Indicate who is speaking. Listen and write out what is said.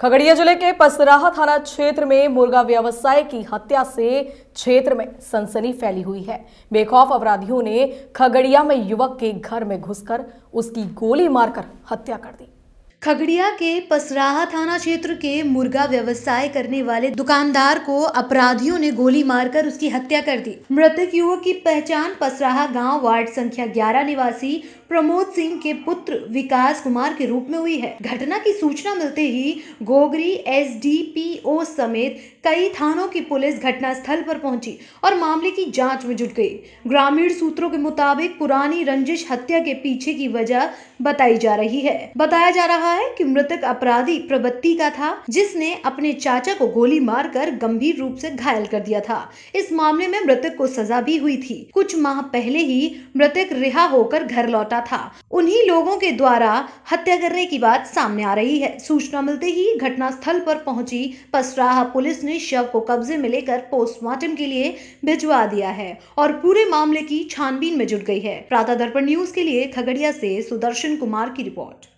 Speaker 1: खगड़िया जिले के पसराहा थाना क्षेत्र में मुर्गा व्यवसाय की हत्या से क्षेत्र में सनसनी फैली हुई है बेखौफ अपराधियों ने खगड़िया में युवक के घर में घुसकर उसकी गोली मारकर हत्या कर दी खगड़िया के पसराहा थाना
Speaker 2: क्षेत्र के मुर्गा व्यवसाय करने वाले दुकानदार को अपराधियों ने गोली मारकर उसकी हत्या कर दी मृतक युवक की पहचान पसराहा गांव वार्ड संख्या 11 निवासी प्रमोद सिंह के पुत्र विकास कुमार के रूप में हुई है घटना की सूचना मिलते ही गोगरी एस समेत कई थानों की पुलिस घटनास्थल पर पहुंची और मामले की जांच में जुट गई ग्रामीण सूत्रों के मुताबिक पुरानी रंजिश हत्या के पीछे की वजह बताई जा रही है बताया जा रहा है कि मृतक अपराधी प्रवृत्ति का था जिसने अपने चाचा को गोली मारकर गंभीर रूप से घायल कर दिया था इस मामले में मृतक को सजा भी हुई थी कुछ माह पहले ही मृतक रिहा होकर घर लौटा करता था उन्हीं लोगों के द्वारा हत्या करने की बात सामने आ रही है सूचना मिलते ही घटना स्थल पर पहुंची पसराहा पुलिस ने शव को कब्जे में लेकर पोस्टमार्टम के लिए भिजवा दिया है और पूरे मामले की छानबीन में जुट गई है प्रातः दर्पण न्यूज के लिए खगड़िया से सुदर्शन कुमार की रिपोर्ट